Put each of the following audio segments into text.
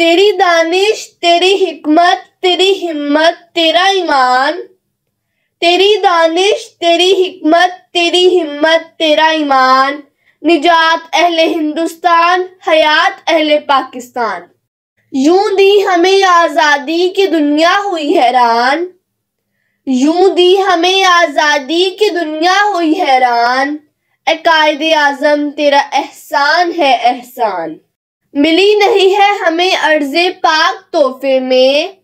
तेरी दानिश तेरी हिकमत तेरी हिम्मत तेरा ईमान तेरी दानिश तेरी हिकमत तेरी हिम्मत तेरा ईमान निजात अहले हिंदुस्तान हयात अहले पाकिस्तान यूं दी हमें आज़ादी की दुनिया हुई हैरान यूं दी हमें आज़ादी की दुनिया हुई हैरान ए कायद आज़म तेरा एहसान है एहसान मिली नहीं है हमें अर्ज पाक तोहफे में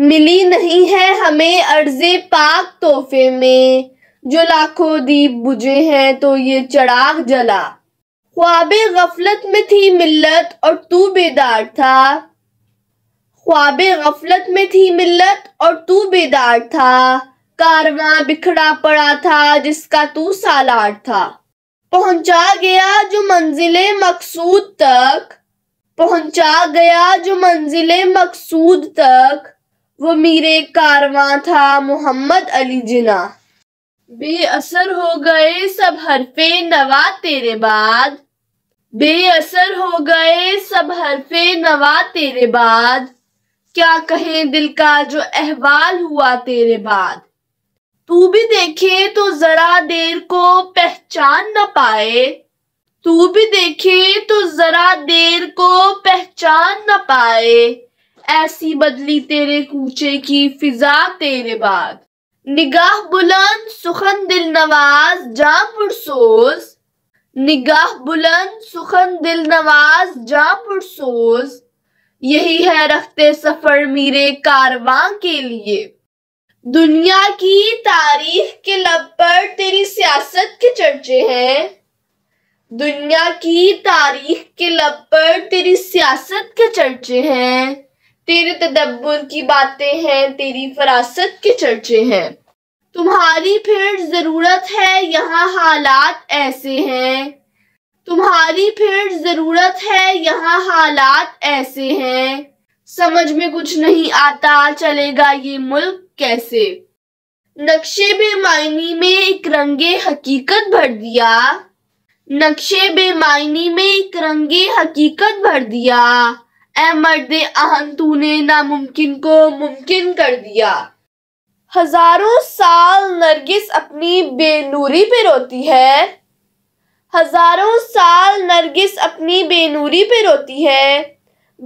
मिली नहीं है हमें अर्ज पाक तोहफे में जो लाखों दीप बुझे हैं तो ये चढ़ाग जला ख्वाब गफलत में थी मिल्लत और तू बेदार था ख्वाब गफलत में थी मिल्लत और तू बेदार था कारवां बिखरा पड़ा था जिसका तू सालार था पहुंचा गया जो मंजिल मकसूद तक पहुंचा गया जो मंजिल मकसूद तक वो मेरे कारवा था मोहम्मद अली जिना बेअसर हो गए सब हरफे नवा तेरे बाद बेअसर हो गए सब हरफे नवा तेरे बाद क्या कहे दिल का जो अहवाल हुआ तेरे बाद तू भी देखे तो जरा देर को पहचान न पाए तू भी देखे तो जरा देर को पहचान न पाए ऐसी बदली तेरे कूचे की फिजा तेरे बाद निगाह बुलंद सुखन दिल नवाज जा पुरसोस निगाह बुलंद सुखन दिल नवाज जा पुरसोस यही है रखते सफर मेरे कारवां के लिए दुनिया की तारीख के लब पर तेरी सियासत के चर्चे हैं दुनिया की तारीख के लब पर तेरी सियासत के चर्चे हैं तेरे तदब्बर की बातें हैं तेरी फरासत के चर्चे हैं तुम्हारी फिर ज़रूरत है यहाँ हालात ऐसे हैं तुम्हारी फिर ज़रूरत है यहाँ हालात ऐसे हैं समझ में कुछ नहीं आता चलेगा ये मुल्क कैसे नक्शे बेमायनी में एक रंगे हकीकत भर दिया नक्शे बेमायनी में एक रंगे हकीकत भर दिया ए मर्द आहन तूने नामुमकिन को मुमकिन कर दिया हजारों साल नरगिस अपनी बेनूरी पे रोती है हजारों साल नरगिस अपनी बेनूरी पे रोती है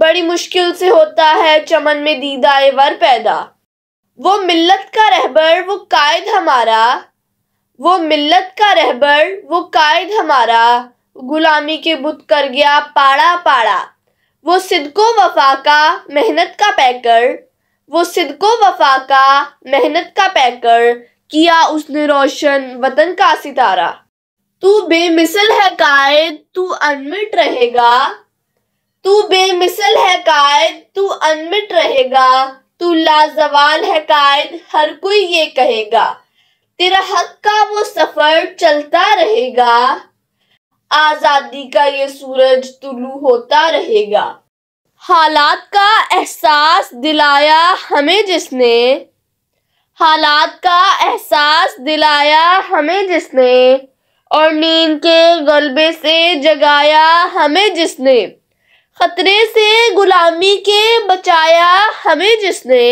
बड़ी मुश्किल से होता है चमन में दीदाए वर पैदा वो मिल्लत का रहबर वो कायद हमारा वो मिल्लत का रहबर वो कायद हमारा गुलामी के बुत कर गया पाड़ा पाड़ा वो सिदको वफा का मेहनत का पैकर वो सिदको वफा का मेहनत का पैकर किया उसने रोशन वतन का सितारा तू बेमिसल है कायद तू अनमिट रहेगा तू बेमिसल है कायद तू अनमिट रहेगा तू लाजवाल है कायद हर कोई ये कहेगा तेरा हक का वो सफर चलता रहेगा आजादी का ये सूरज तुलू होता रहेगा हालात का एहसास दिलाया हमें जिसने हालात का एहसास दिलाया हमें जिसने और नींद के गलबे से जगाया हमें जिसने खतरे से गुलामी के बचाया हमें जिसने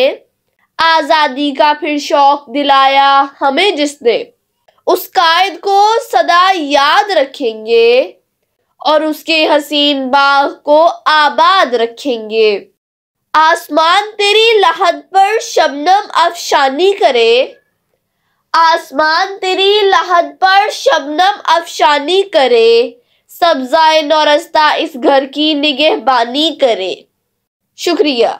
आज़ादी का फिर शौक दिलाया हमें जिसने उस कायद को सदा याद रखेंगे और उसके हसीन बाग को आबाद रखेंगे आसमान तेरी लहद पर शबनम अफशानी करे आसमान तेरी लहद पर शबनम अफशानी करे सब्जाए नौरस्ता इस घर की निगहबानी करे शुक्रिया